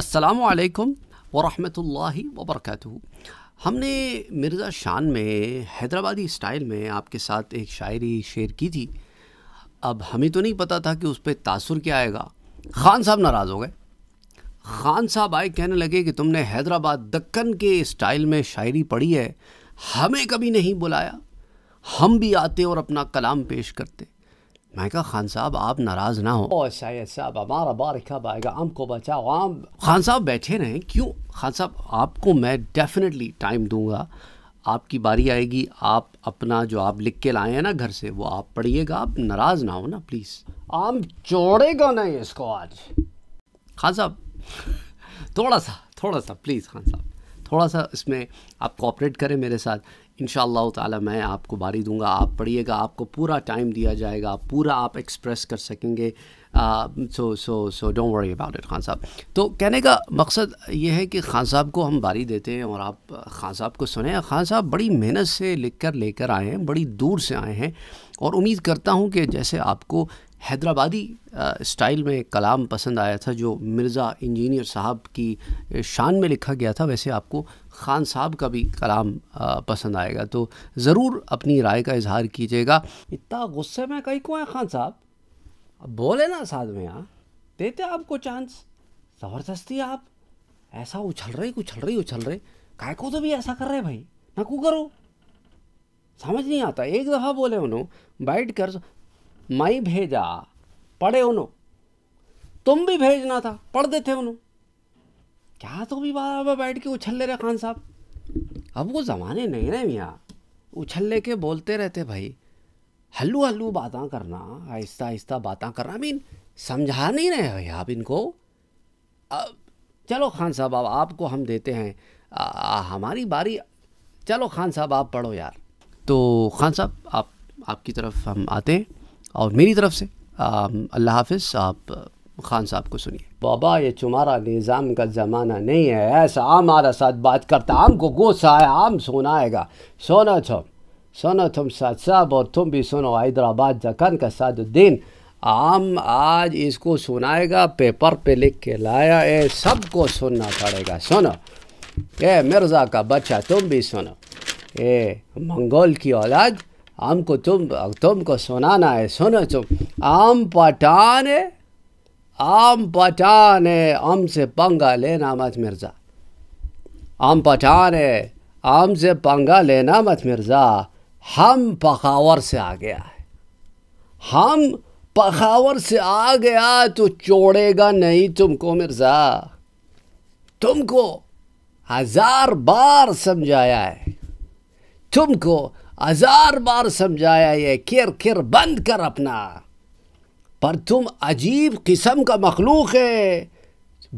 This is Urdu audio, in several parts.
السلام علیکم ورحمۃ اللہ وبرکاتہ ہم نے مرزا شان میں حیدرآبادی اسٹائل میں آپ کے ساتھ ایک شاعری شیئر کی تھی اب ہمیں تو نہیں پتا تھا کہ اس پہ تاثر کیا آئے گا خان صاحب ناراض ہو گئے خان صاحب آئے کہنے لگے کہ تم نے حیدرآباد دکن کے اسٹائل میں شاعری پڑھی ہے ہمیں کبھی نہیں بلایا ہم بھی آتے اور اپنا کلام پیش کرتے میں کہا خان صاحب آپ ناراض نہ ہو ہمارا بارکہ بائے گا ہم کو بچاؤ ہم خان صاحب بیٹھے رہیں کیوں خان صاحب آپ کو میں ڈیفینیٹلی ٹائم دوں گا آپ کی باری آئے گی آپ اپنا جو آپ لکھ کے لائے ہیں نا گھر سے وہ آپ پڑھیے گا آپ ناراض نہ ہو نا پلیز آم چوڑے گا نہیں اس کو آج خان صاحب تھوڑا سا تھوڑا سا پلیز خان صاحب تھوڑا سا اس میں آپ کوآپریٹ کریں میرے ساتھ ان شاء اللہ تعالیٰ میں آپ کو باری دوں گا آپ پڑھیے گا آپ کو پورا ٹائم دیا جائے گا پورا آپ ایکسپریس کر سکیں گے so so so don't about it Khan صاحب تو کہنے کا مقصد یہ ہے کہ خان صاحب کو ہم باری دیتے ہیں اور آپ خان صاحب کو سنیں خان صاحب بڑی محنت سے لکھ کر لے کر آئے ہیں بڑی دور سے آئے ہیں اور امید کرتا ہوں کہ جیسے آپ کو حیدرآبادی اسٹائل میں کلام پسند آیا تھا جو مرزا انجینئر صاحب کی شان میں لکھا گیا تھا ویسے آپ کو خان صاحب کا بھی کلام پسند آئے گا تو ضرور اپنی رائے کا اظہار کیجیے گا اتنا غصے میں کئی کو ہیں خان صاحب بولے نا ساتھ میں یہاں دیتے آپ کو چانس زبردستی آپ ایسا اچھل رہی اچھل رہی اچھل رہے کو تو بھی ایسا کر رہے بھائی نہ کو کرو سمجھ نہیں آتا ایک دفعہ بولے انہوں بیٹھ کر میں بھیجا پڑھے انہوں تم بھی بھیجنا تھا پڑھ دیتے انہوں کیا تو بھی بات بیٹھ کے اچھل لے رہے خان صاحب اب وہ زمانے نہیں رہے میاں اچھل لے کے بولتے رہتے بھائی ہلو ہلو باتاں کرنا آہستہ آہستہ باتاں کرنا مین سمجھا نہیں رہے بھائی آپ ان کو اب چلو خان صاحب اب آپ کو ہم دیتے ہیں ہماری باری چلو خان صاحب آپ پڑھو یار تو خان صاحب آپ آپ کی طرف ہم آتے ہیں اور میری طرف سے اللہ حافظ آپ خان صاحب کو سنیے بابا یہ تمہارا نظام کا زمانہ نہیں ہے ایسا عام ہمارا ساتھ بات کرتا عام کو گوسا آئے عام سنائے گا سونا تم سونا تم ساتھ صاحب اور تم بھی سنو حیدرآباد جکن کا ساتھ الدین عام آج اس کو سنائے گا پیپر پہ لکھ کے لایا اے سب کو سننا پڑے گا سنو اے مرزا کا بچہ تم بھی سنو اے منگول کی اولاد ہم کو تم تم کو سنانا ہے سنو تم آم پٹان ہے آم پٹان ہے ہم سے پنگا لینا مت مرزا آم پٹان ہے آم سے پنگا لینا مت مرزا ہم پخاور سے آ گیا ہے ہم پخاور سے آ گیا تو چوڑے گا نہیں تم کو مرزا تم کو ہزار بار سمجھایا ہے تم کو ہزار بار سمجھایا یہ کر کر بند کر اپنا پر تم عجیب قسم کا مخلوق ہے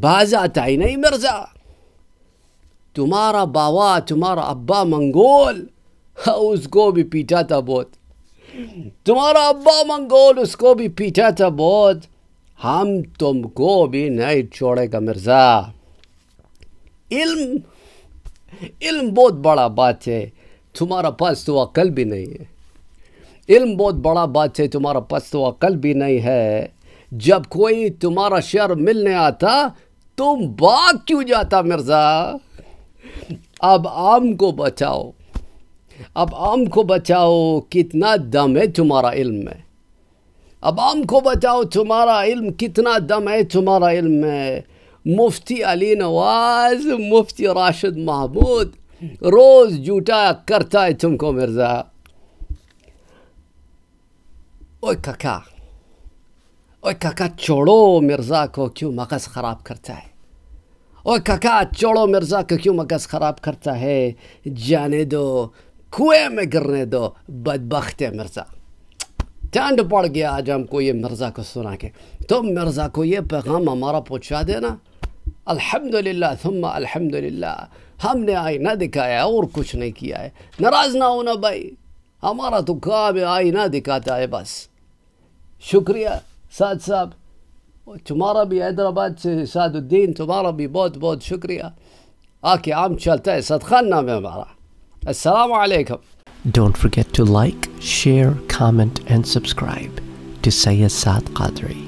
باز آتا ہی نہیں مرزا تمہارا باوا تمہارا ابا منگول ہاں، اس کو بھی پیٹا تھا بہت تمہارا ابا منگول اس کو بھی پیٹا تھا بہت ہم تم کو بھی نہیں چھوڑے گا مرزا علم علم بہت بڑا بات ہے تمہارا پاس تو عقل بھی نہیں ہے علم بہت بڑا بات ہے تمہارا پاس تو عقل بھی نہیں ہے جب کوئی تمہارا شعر ملنے آتا تم باغ کیوں جاتا مرزا اب آم کو بچاؤ اب آم کو بچاؤ کتنا دم ہے تمہارا علم میں اب آم کو بچاؤ تمہارا علم کتنا دم ہے تمہارا علم میں مفتی علی نواز مفتی راشد محمود روز جھوٹا کرتا ہے تم کو مرزا اوے کاکا اوے کاکا چھوڑو مرزا کو کیوں مغز خراب کرتا ہے اوے کاکا چھوڑو مرزا کو کیوں مغز خراب کرتا ہے جانے دو کنویں میں گرنے دو بدبخت ہے مرزا ٹینڈ پڑ گیا آج ہم کو یہ مرزا کو سنا کے تم مرزا کو یہ پیغام ہمارا پہنچا دینا الحمد للہ تم الحمد للہ ہم نے آئینہ نہ دکھایا اور کچھ نہیں کیا ہے ناراض نہ ہونا بھائی ہمارا تو کام ہے آئی دکھاتا ہے بس شکریہ سعد صاحب تمہارا بھی حیدرآباد سے سعد الدین تمہارا بھی بہت بہت شکریہ آ کے عام چلتا ہے سد خان نام ہے ہمارا السلام علیکم don't forget to like share comment and subscribe to Syed Saad Qadri